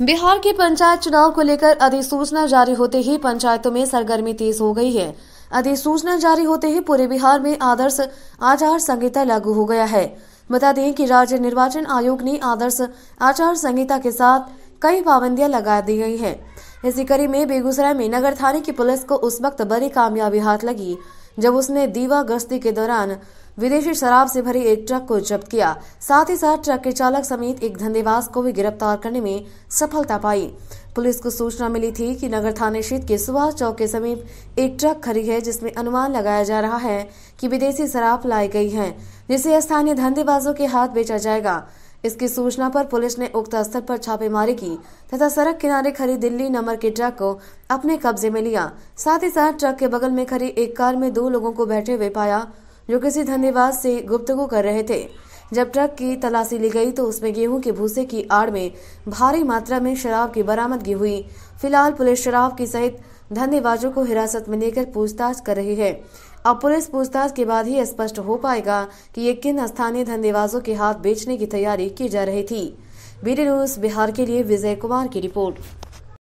बिहार के पंचायत चुनाव को लेकर अधिसूचना जारी होते ही पंचायतों में सरगर्मी तेज हो गई है अधिसूचना जारी होते ही पूरे बिहार में आदर्श आचार संहिता लागू हो गया है बता दें कि राज्य निर्वाचन आयोग ने आदर्श आचार संहिता के साथ कई पाबंदियां लगा दी गई है इसी कड़ी में बेगूसराय में नगर थाने की पुलिस को उस वक्त बड़ी कामयाबी हाथ लगी जब उसने दीवा गश्ती के दौरान विदेशी शराब से भरी एक ट्रक को जब्त किया साथ ही साथ ट्रक के चालक समेत एक धंधेबाज को भी गिरफ्तार करने में सफलता पाई पुलिस को सूचना मिली थी कि नगर थाने क्षेत्र के सुभाष चौक के समीप एक ट्रक खड़ी है जिसमें अनुमान लगाया जा रहा है कि विदेशी शराब लाई गई है जिसे स्थानीय धंधेबाजों के हाथ बेचा जाएगा इसकी सूचना पर पुलिस ने उक्त स्थल पर छापेमारी की तथा सड़क किनारे खड़ी दिल्ली नंबर के ट्रक को अपने कब्जे में लिया साथ ही साथ ट्रक के बगल में खड़ी एक कार में दो लोगों को बैठे हुए पाया जो किसी धन्यवाद से गुप्तगु कर रहे थे जब ट्रक की तलाशी ली गई तो उसमें गेहूं के भूसे की आड़ में भारी मात्रा में शराब की बरामदगी हुई फिलहाल पुलिस शराब की सहित धंधेबाजों को हिरासत में लेकर पूछताछ कर रही है अब पुलिस पूछताछ के बाद ही स्पष्ट हो पाएगा कि ये किन स्थानीय धंधेबाजों के हाथ बेचने की तैयारी की जा रही थी बीडी न्यूज बिहार के लिए विजय कुमार की रिपोर्ट